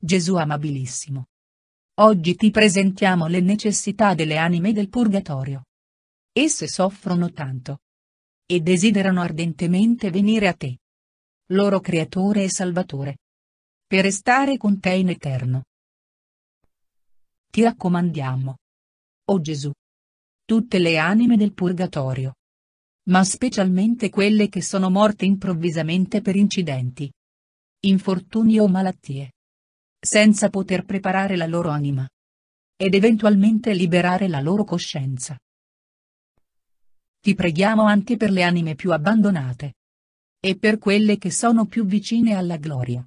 Gesù amabilissimo. Oggi ti presentiamo le necessità delle anime del purgatorio. Esse soffrono tanto. E desiderano ardentemente venire a te. Loro creatore e salvatore. Per restare con te in eterno. Ti raccomandiamo. O oh Gesù. Tutte le anime del purgatorio. Ma specialmente quelle che sono morte improvvisamente per incidenti. Infortuni o malattie senza poter preparare la loro anima. Ed eventualmente liberare la loro coscienza. Ti preghiamo anche per le anime più abbandonate. E per quelle che sono più vicine alla gloria.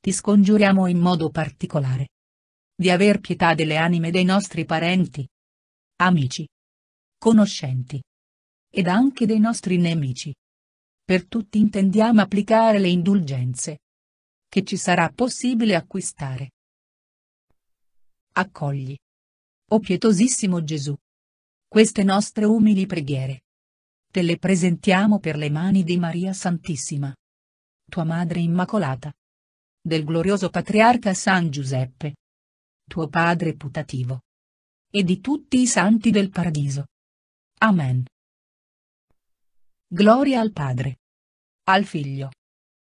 Ti scongiuriamo in modo particolare. Di aver pietà delle anime dei nostri parenti. Amici. Conoscenti. Ed anche dei nostri nemici. Per tutti intendiamo applicare le indulgenze, che ci sarà possibile acquistare. Accogli. O pietosissimo Gesù. Queste nostre umili preghiere. Te le presentiamo per le mani di Maria Santissima. Tua Madre Immacolata. Del glorioso Patriarca San Giuseppe. Tuo Padre putativo. E di tutti i santi del Paradiso. Amen. Gloria al Padre. Al Figlio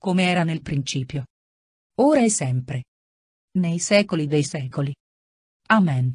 come era nel principio. Ora e sempre. Nei secoli dei secoli. Amen.